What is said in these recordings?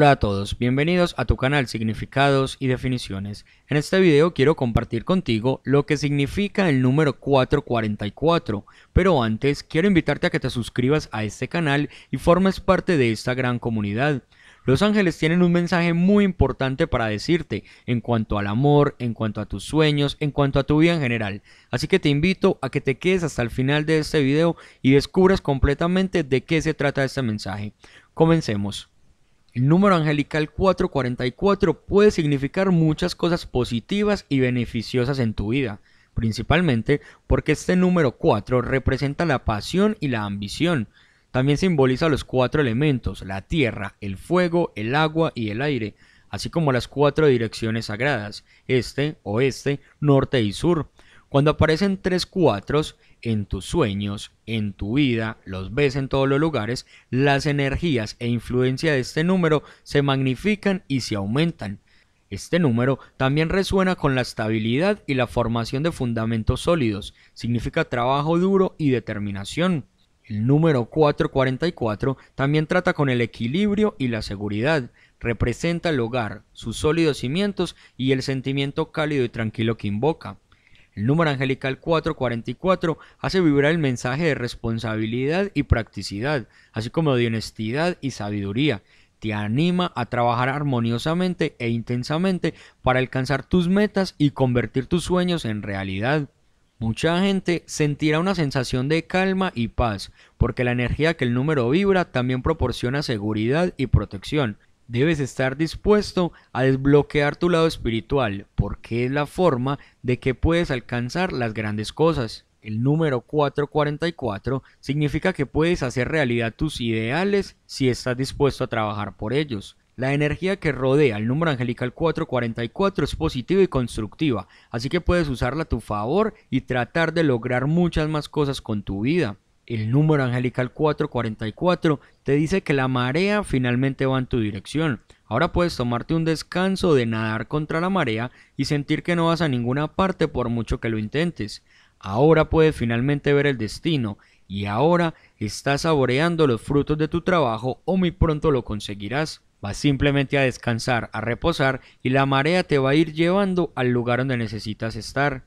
Hola a todos, bienvenidos a tu canal Significados y Definiciones. En este video quiero compartir contigo lo que significa el número 444, pero antes quiero invitarte a que te suscribas a este canal y formes parte de esta gran comunidad. Los ángeles tienen un mensaje muy importante para decirte en cuanto al amor, en cuanto a tus sueños, en cuanto a tu vida en general. Así que te invito a que te quedes hasta el final de este video y descubras completamente de qué se trata este mensaje. Comencemos. El número angelical 444 puede significar muchas cosas positivas y beneficiosas en tu vida, principalmente porque este número 4 representa la pasión y la ambición. También simboliza los cuatro elementos, la tierra, el fuego, el agua y el aire, así como las cuatro direcciones sagradas, este, oeste, norte y sur. Cuando aparecen tres cuatros en tus sueños, en tu vida, los ves en todos los lugares, las energías e influencia de este número se magnifican y se aumentan. Este número también resuena con la estabilidad y la formación de fundamentos sólidos, significa trabajo duro y determinación. El número 444 también trata con el equilibrio y la seguridad, representa el hogar, sus sólidos cimientos y el sentimiento cálido y tranquilo que invoca. El número angelical 444 hace vibrar el mensaje de responsabilidad y practicidad, así como de honestidad y sabiduría. Te anima a trabajar armoniosamente e intensamente para alcanzar tus metas y convertir tus sueños en realidad. Mucha gente sentirá una sensación de calma y paz, porque la energía que el número vibra también proporciona seguridad y protección debes estar dispuesto a desbloquear tu lado espiritual, porque es la forma de que puedes alcanzar las grandes cosas. El número 444 significa que puedes hacer realidad tus ideales si estás dispuesto a trabajar por ellos. La energía que rodea el número angelical 444 es positiva y constructiva, así que puedes usarla a tu favor y tratar de lograr muchas más cosas con tu vida el número angelical 444 te dice que la marea finalmente va en tu dirección. Ahora puedes tomarte un descanso de nadar contra la marea y sentir que no vas a ninguna parte por mucho que lo intentes. Ahora puedes finalmente ver el destino y ahora estás saboreando los frutos de tu trabajo o muy pronto lo conseguirás. Vas simplemente a descansar, a reposar y la marea te va a ir llevando al lugar donde necesitas estar.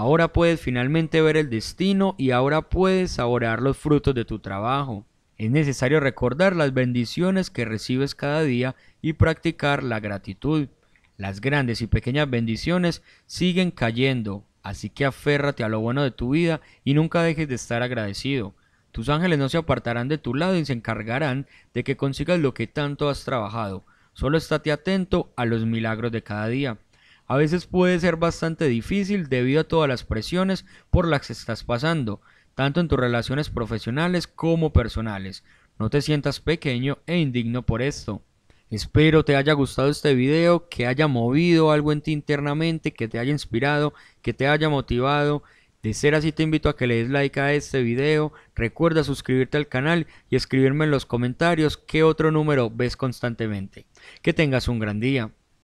Ahora puedes finalmente ver el destino y ahora puedes saborear los frutos de tu trabajo. Es necesario recordar las bendiciones que recibes cada día y practicar la gratitud. Las grandes y pequeñas bendiciones siguen cayendo, así que aférrate a lo bueno de tu vida y nunca dejes de estar agradecido. Tus ángeles no se apartarán de tu lado y se encargarán de que consigas lo que tanto has trabajado. Solo estate atento a los milagros de cada día. A veces puede ser bastante difícil debido a todas las presiones por las que estás pasando, tanto en tus relaciones profesionales como personales. No te sientas pequeño e indigno por esto. Espero te haya gustado este video, que haya movido algo en ti internamente, que te haya inspirado, que te haya motivado. De ser así te invito a que le des like a este video, recuerda suscribirte al canal y escribirme en los comentarios qué otro número ves constantemente. Que tengas un gran día.